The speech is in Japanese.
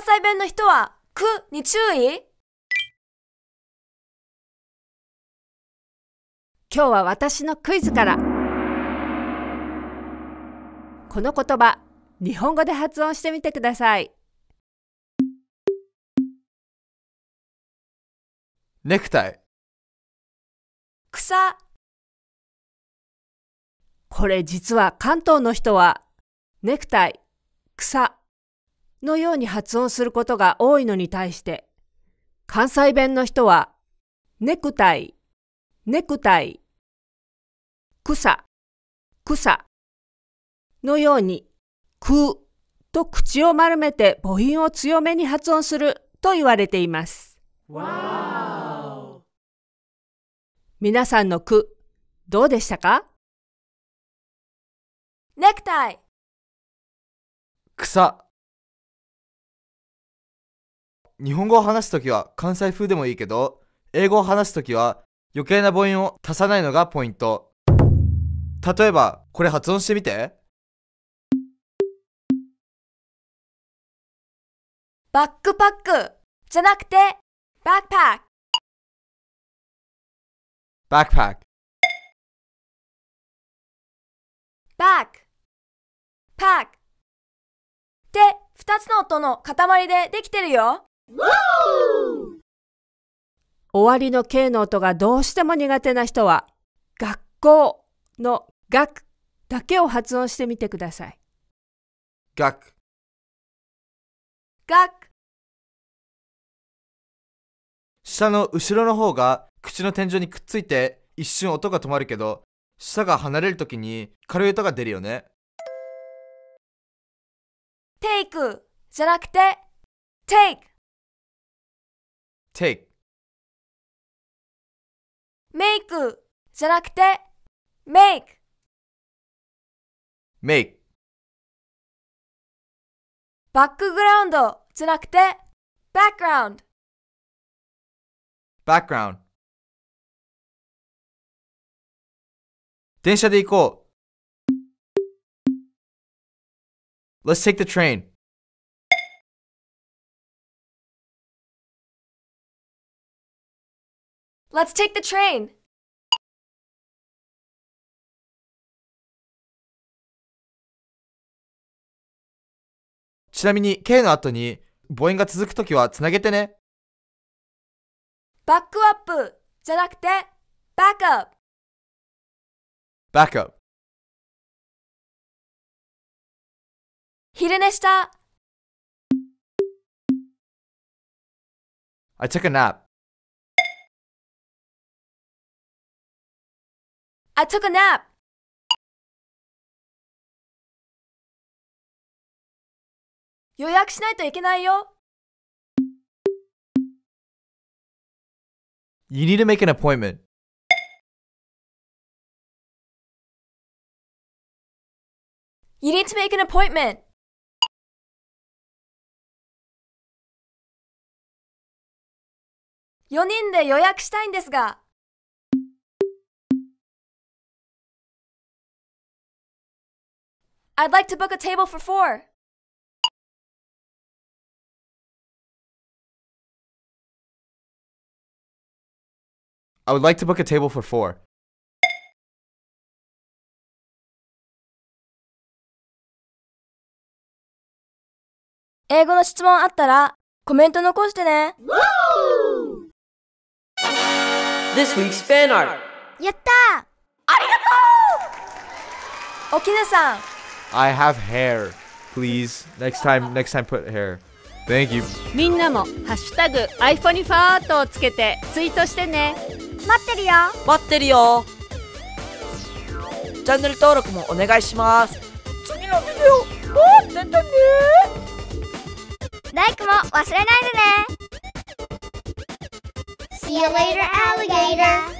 関西弁の人は、くに注意今日は私のクイズから。この言葉、日本語で発音してみてください。ネクタイ。草。これ実は関東の人は、ネクタイ、草のように発音することが多いのに対して、関西弁の人は、ネクタイ、ネクタイ、草、草のように、くと口を丸めて母音を強めに発音すると言われています。皆さんのく、どうでしたかネクタイ草日本語を話すときは関西風でもいいけど、英語を話すときは余計な母音を足さないのがポイント。例えば、これ発音してみて。バックパックじゃなくて、バックパック。バックパック。バック。パック。って、二つの音の塊でできてるよ。終わりの K の音がどうしても苦手な人は、学校の学だけを発音してみてください。学学下の後ろの方が口の天井にくっついて一瞬音が止まるけど、下が離れるときに軽い音が出るよね。テイクじゃなくて、テイク take メイクじゃなくて make make バックグラウンドじゃなくて background background 電車で行こう Let's take the train Let's take the train!「ちなみに K の後に母音が続くときはつなげてねバックアップじゃなくてバックアップバックアップ昼寝した I took a nap I took a nap!「予約しないといけないよ」You need to make an appointment.「You need to make an appointment!」4人で予約したいんですが。I'd like to book a table for four. I would like to book a table for 4 i would like to book a table for 4 This week's fan art! Yatta! Okina-san. I have hair. Please. Next time, next time put hair. Thank you. みんなもハッシュタグ iPhone ファートをつけてツイートしてね。待ってるよ。待ってるよ。チャンネル登録もお願いします。次のビデオ待っててね。l i k も忘れないでね。See you later, alligator.